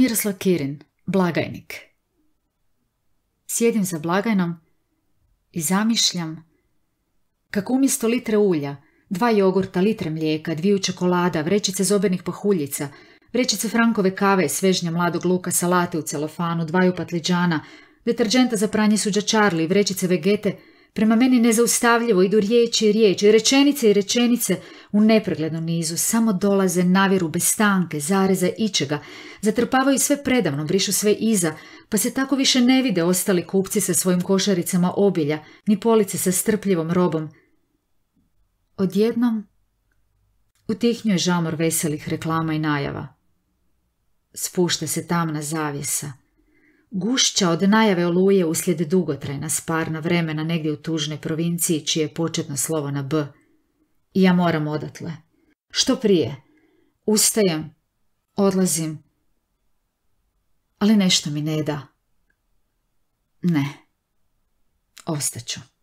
Miroslav Kirin, blagajnik. Sjedim za blagajnom i zamišljam kako umjesto litre ulja, dva jogurta, litre mlijeka, dviju čokolada, vrećice zobenih pahuljica, vrećice frankove kave, svežnja mladog luka, salate u celofanu, dvaju patliđana, deterđenta za pranje suđa Charlie, vrećice vegete, Prema meni nezaustavljivo idu riječi i riječi, rečenice i rečenice u nepreglednom nizu, samo dolaze navjeru bez stanke, zareza ičega, zatrpavaju sve predavno, brišu sve iza, pa se tako više ne vide ostali kupci sa svojim košaricama obilja, ni police sa strpljivom robom. Odjednom utihnjuje žamor veselih reklama i najava. Spušta se tamna zavjesa. Gušća od najave oluje uslijed dugotrajna sparna vremena negdje u tužnoj provinciji čije je početno slovo na B. I ja moram odatle. Što prije? Ustajem, odlazim, ali nešto mi ne da. Ne, ostaću.